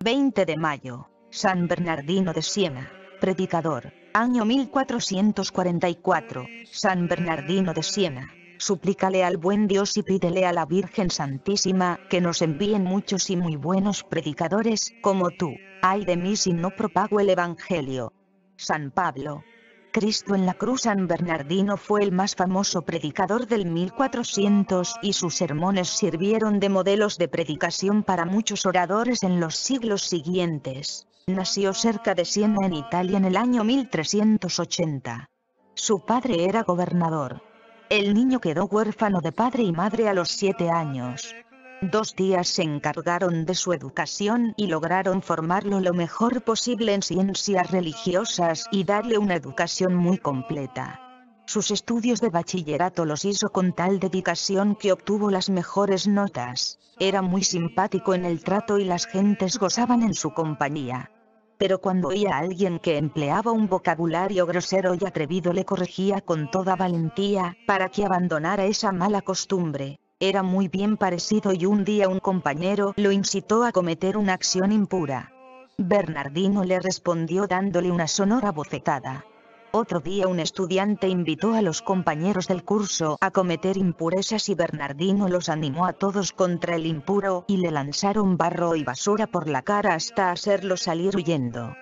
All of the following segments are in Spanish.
20 de mayo, San Bernardino de Siena, predicador, año 1444, San Bernardino de Siena. Suplícale al buen Dios y pídele a la Virgen Santísima que nos envíen muchos y muy buenos predicadores como tú. Ay de mí si no propago el Evangelio. San Pablo, Cristo en la cruz San Bernardino fue el más famoso predicador del 1400 y sus sermones sirvieron de modelos de predicación para muchos oradores en los siglos siguientes. Nació cerca de Siena en Italia en el año 1380. Su padre era gobernador. El niño quedó huérfano de padre y madre a los siete años. Dos días se encargaron de su educación y lograron formarlo lo mejor posible en ciencias religiosas y darle una educación muy completa. Sus estudios de bachillerato los hizo con tal dedicación que obtuvo las mejores notas. Era muy simpático en el trato y las gentes gozaban en su compañía. Pero cuando oía a alguien que empleaba un vocabulario grosero y atrevido le corregía con toda valentía, para que abandonara esa mala costumbre. Era muy bien parecido y un día un compañero lo incitó a cometer una acción impura. Bernardino le respondió dándole una sonora bofetada. Otro día un estudiante invitó a los compañeros del curso a cometer impurezas y Bernardino los animó a todos contra el impuro y le lanzaron barro y basura por la cara hasta hacerlo salir huyendo.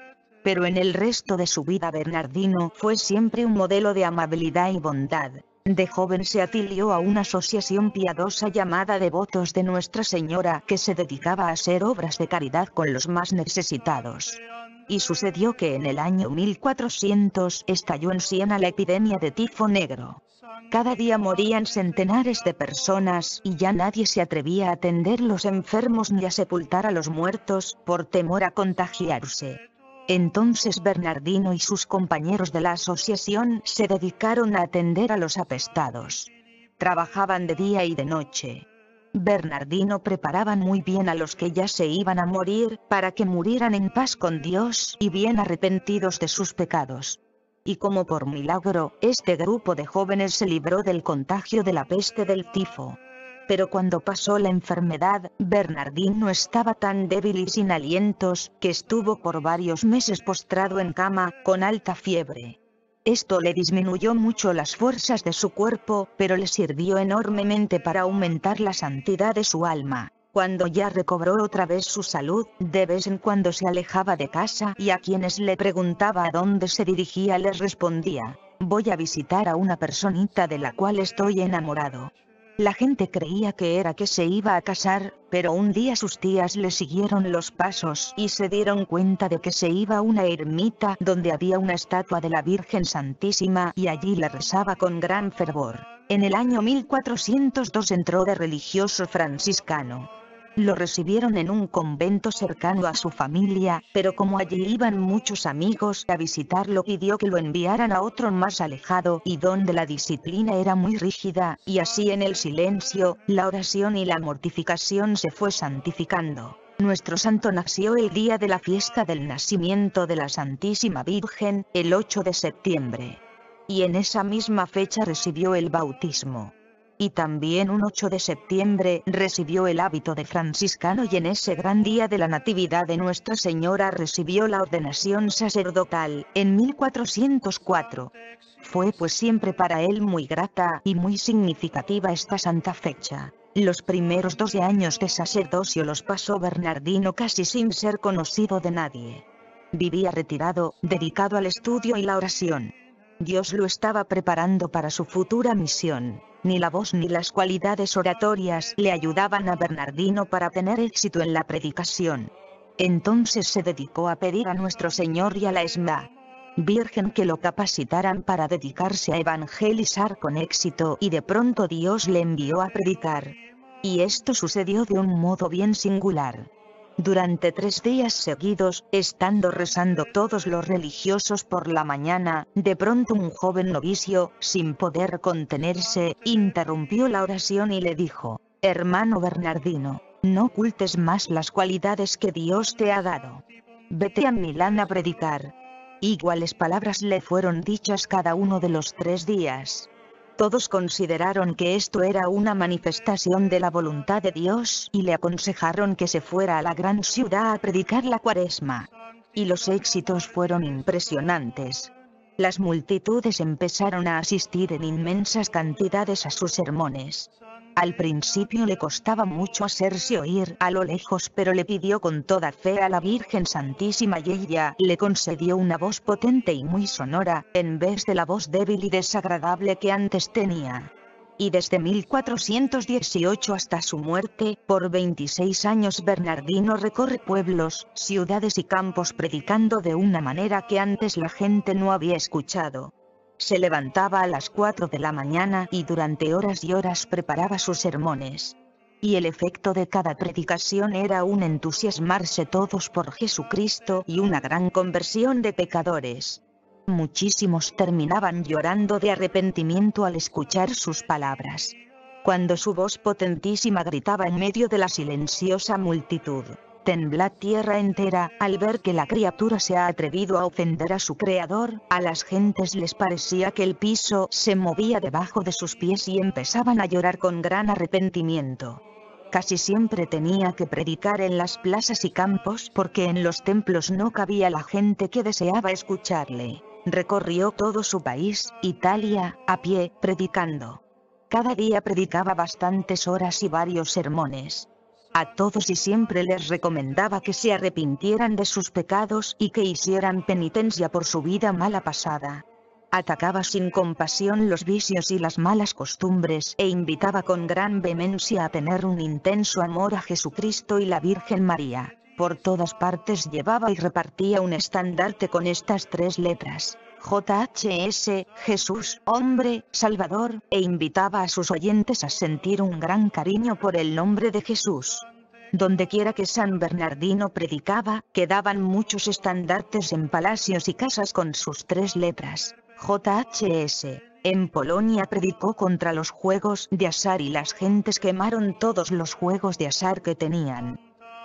Pero en el resto de su vida Bernardino fue siempre un modelo de amabilidad y bondad. De joven se afilió a una asociación piadosa llamada Devotos de Nuestra Señora que se dedicaba a hacer obras de caridad con los más necesitados. Y sucedió que en el año 1400 estalló en Siena la epidemia de tifo negro. Cada día morían centenares de personas y ya nadie se atrevía a atender los enfermos ni a sepultar a los muertos por temor a contagiarse. Entonces Bernardino y sus compañeros de la asociación se dedicaron a atender a los apestados. Trabajaban de día y de noche. Bernardino preparaban muy bien a los que ya se iban a morir, para que murieran en paz con Dios y bien arrepentidos de sus pecados. Y como por milagro, este grupo de jóvenes se libró del contagio de la peste del tifo pero cuando pasó la enfermedad, Bernardino estaba tan débil y sin alientos, que estuvo por varios meses postrado en cama, con alta fiebre. Esto le disminuyó mucho las fuerzas de su cuerpo, pero le sirvió enormemente para aumentar la santidad de su alma. Cuando ya recobró otra vez su salud, de vez en cuando se alejaba de casa y a quienes le preguntaba a dónde se dirigía les respondía, voy a visitar a una personita de la cual estoy enamorado. La gente creía que era que se iba a casar, pero un día sus tías le siguieron los pasos y se dieron cuenta de que se iba a una ermita donde había una estatua de la Virgen Santísima y allí la rezaba con gran fervor. En el año 1402 entró de religioso franciscano. Lo recibieron en un convento cercano a su familia, pero como allí iban muchos amigos a visitarlo pidió que lo enviaran a otro más alejado y donde la disciplina era muy rígida, y así en el silencio, la oración y la mortificación se fue santificando. Nuestro santo nació el día de la fiesta del nacimiento de la Santísima Virgen, el 8 de septiembre. Y en esa misma fecha recibió el bautismo y también un 8 de septiembre recibió el hábito de franciscano y en ese gran día de la Natividad de Nuestra Señora recibió la ordenación sacerdotal, en 1404. Fue pues siempre para él muy grata y muy significativa esta santa fecha. Los primeros 12 años de sacerdocio los pasó Bernardino casi sin ser conocido de nadie. Vivía retirado, dedicado al estudio y la oración. Dios lo estaba preparando para su futura misión. Ni la voz ni las cualidades oratorias le ayudaban a Bernardino para tener éxito en la predicación. Entonces se dedicó a pedir a nuestro Señor y a la ESMA, Virgen que lo capacitaran para dedicarse a evangelizar con éxito y de pronto Dios le envió a predicar. Y esto sucedió de un modo bien singular. Durante tres días seguidos, estando rezando todos los religiosos por la mañana, de pronto un joven novicio, sin poder contenerse, interrumpió la oración y le dijo, Hermano Bernardino, no ocultes más las cualidades que Dios te ha dado. Vete a Milán a predicar. Iguales palabras le fueron dichas cada uno de los tres días. Todos consideraron que esto era una manifestación de la voluntad de Dios y le aconsejaron que se fuera a la gran ciudad a predicar la cuaresma. Y los éxitos fueron impresionantes. Las multitudes empezaron a asistir en inmensas cantidades a sus sermones. Al principio le costaba mucho hacerse oír a lo lejos pero le pidió con toda fe a la Virgen Santísima y ella le concedió una voz potente y muy sonora, en vez de la voz débil y desagradable que antes tenía y desde 1418 hasta su muerte, por 26 años Bernardino recorre pueblos, ciudades y campos predicando de una manera que antes la gente no había escuchado. Se levantaba a las cuatro de la mañana y durante horas y horas preparaba sus sermones. Y el efecto de cada predicación era un entusiasmarse todos por Jesucristo y una gran conversión de pecadores. Muchísimos terminaban llorando de arrepentimiento al escuchar sus palabras. Cuando su voz potentísima gritaba en medio de la silenciosa multitud. Temblá tierra entera, al ver que la criatura se ha atrevido a ofender a su creador, a las gentes les parecía que el piso se movía debajo de sus pies y empezaban a llorar con gran arrepentimiento. Casi siempre tenía que predicar en las plazas y campos porque en los templos no cabía la gente que deseaba escucharle. Recorrió todo su país, Italia, a pie, predicando. Cada día predicaba bastantes horas y varios sermones a todos y siempre les recomendaba que se arrepintieran de sus pecados y que hicieran penitencia por su vida mala pasada. Atacaba sin compasión los vicios y las malas costumbres e invitaba con gran vehemencia a tener un intenso amor a Jesucristo y la Virgen María. Por todas partes llevaba y repartía un estandarte con estas tres letras. JHS, Jesús, hombre, Salvador, e invitaba a sus oyentes a sentir un gran cariño por el nombre de Jesús. Donde quiera que San Bernardino predicaba, quedaban muchos estandartes en palacios y casas con sus tres letras. JHS. En Polonia predicó contra los juegos de azar y las gentes quemaron todos los juegos de azar que tenían.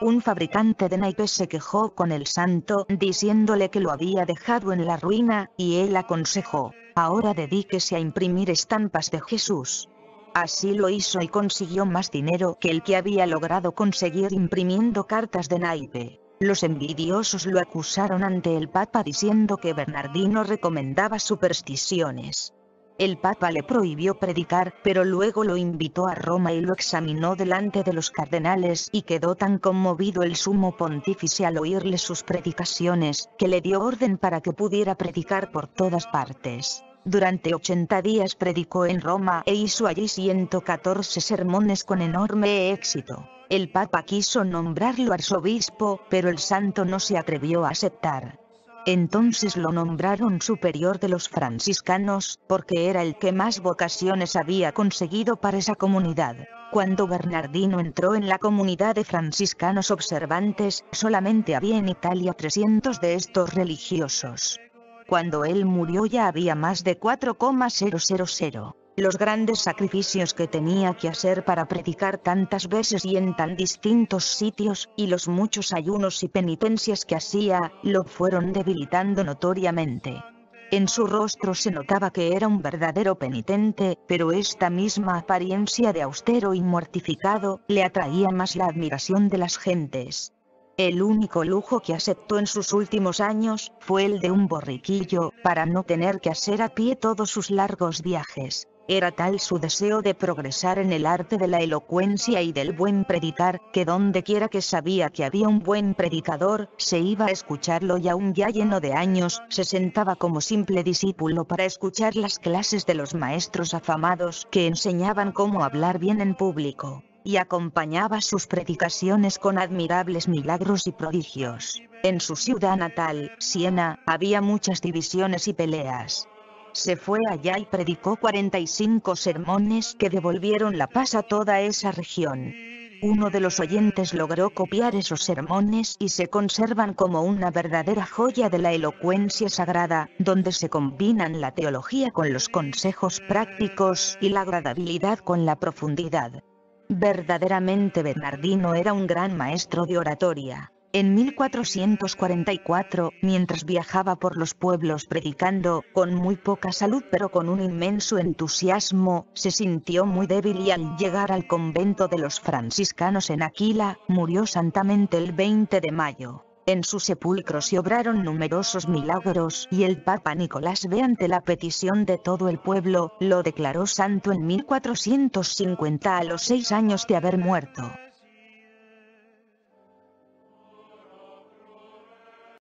Un fabricante de naipes se quejó con el santo diciéndole que lo había dejado en la ruina, y él aconsejó, ahora dedíquese a imprimir estampas de Jesús. Así lo hizo y consiguió más dinero que el que había logrado conseguir imprimiendo cartas de naipe. Los envidiosos lo acusaron ante el Papa diciendo que Bernardino recomendaba supersticiones. El Papa le prohibió predicar, pero luego lo invitó a Roma y lo examinó delante de los cardenales y quedó tan conmovido el sumo pontífice al oírle sus predicaciones, que le dio orden para que pudiera predicar por todas partes. Durante 80 días predicó en Roma e hizo allí 114 sermones con enorme éxito. El Papa quiso nombrarlo arzobispo, pero el santo no se atrevió a aceptar. Entonces lo nombraron superior de los franciscanos, porque era el que más vocaciones había conseguido para esa comunidad. Cuando Bernardino entró en la comunidad de franciscanos observantes, solamente había en Italia 300 de estos religiosos. Cuando él murió ya había más de 4,000 los grandes sacrificios que tenía que hacer para predicar tantas veces y en tan distintos sitios, y los muchos ayunos y penitencias que hacía, lo fueron debilitando notoriamente. En su rostro se notaba que era un verdadero penitente, pero esta misma apariencia de austero y mortificado, le atraía más la admiración de las gentes. El único lujo que aceptó en sus últimos años, fue el de un borriquillo, para no tener que hacer a pie todos sus largos viajes. Era tal su deseo de progresar en el arte de la elocuencia y del buen predicar, que dondequiera que sabía que había un buen predicador, se iba a escucharlo y aún ya lleno de años, se sentaba como simple discípulo para escuchar las clases de los maestros afamados que enseñaban cómo hablar bien en público y acompañaba sus predicaciones con admirables milagros y prodigios. En su ciudad natal, Siena, había muchas divisiones y peleas. Se fue allá y predicó 45 sermones que devolvieron la paz a toda esa región. Uno de los oyentes logró copiar esos sermones y se conservan como una verdadera joya de la elocuencia sagrada, donde se combinan la teología con los consejos prácticos y la agradabilidad con la profundidad. Verdaderamente Bernardino era un gran maestro de oratoria. En 1444, mientras viajaba por los pueblos predicando, con muy poca salud pero con un inmenso entusiasmo, se sintió muy débil y al llegar al convento de los franciscanos en Aquila, murió santamente el 20 de mayo. En su sepulcro se obraron numerosos milagros y el Papa Nicolás ve ante la petición de todo el pueblo, lo declaró santo en 1450 a los seis años de haber muerto.